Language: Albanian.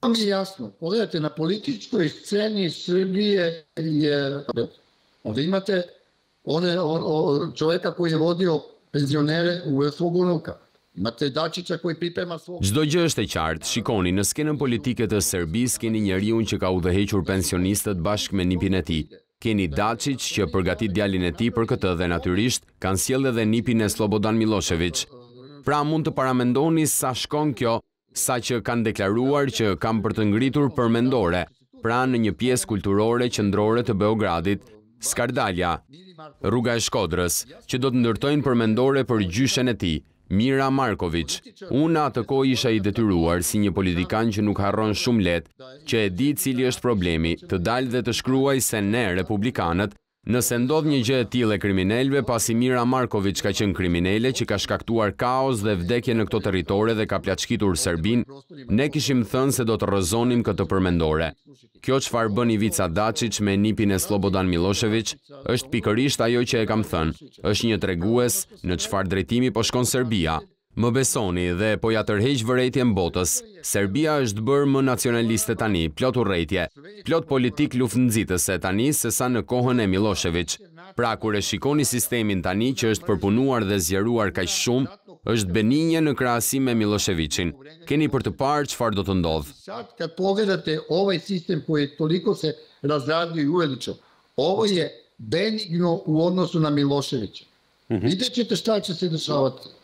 Pa mi jasno, pogledajte, na političkoj sceni Srbije je... Ovdje imate one, on, on, on, čoveka koji je vodio penzionere u svog unuka. Mate Dačića koji priprema svog... Zdo gjë është e qartë, shikoni, në skenën politike të Serbis keni njeri unë që ka u dhehequr pensionistët bashkë me nipin e ti. Keni Dačić që përgatit djalin e ti për këtë dhe naturisht, kanë sjell edhe nipin e Slobodan Milošević. Pra mund të paramendoni sa shkon kjo sa që kanë deklaruar që kam për të ngritur për mendore, pra në një piesë kulturore qëndrore të Beogradit, Skardalja, rruga e Shkodrës, që do të ndërtojnë për mendore për gjyshen e ti, Mira Markovic, Una atë ko isha i detyruar si një politikan që nuk harron shumë let, që e di cili është problemi të dalë dhe të shkruaj se ne, republikanët, Nëse ndodh një gjë e tille kriminelve, pasi Mira Markovic ka qenë kriminele që ka shkaktuar kaos dhe vdekje në këto teritore dhe ka plaçkitur Serbin, ne kishim thënë se do të rëzonim këtë përmendore. Kjo që farë bën Ivica Dacic me nipin e Slobodan Milošević, është pikërisht ajo që e kam thënë, është një tregues në që farë drejtimi po shkon Serbia, Më besoni dhe po ja tërheq vërejtjen botës, Serbia është bërë më nacionaliste tani, plot urejtje, plot politik luft tani se sa në kohën e Milosevic. Pra, kur e shikoni sistemin tani që është përpunuar dhe zjeruar ka shumë, është beninje në krasi me Miloševićin. Keni për të parë farë do të ndodhë. Këtë kad pogledate ovaj sistem e toliko se razradio i uveličo, ovo je benigno u odnosu na Miloševića. Mhm. Vidjet ćete šta će se dešavati.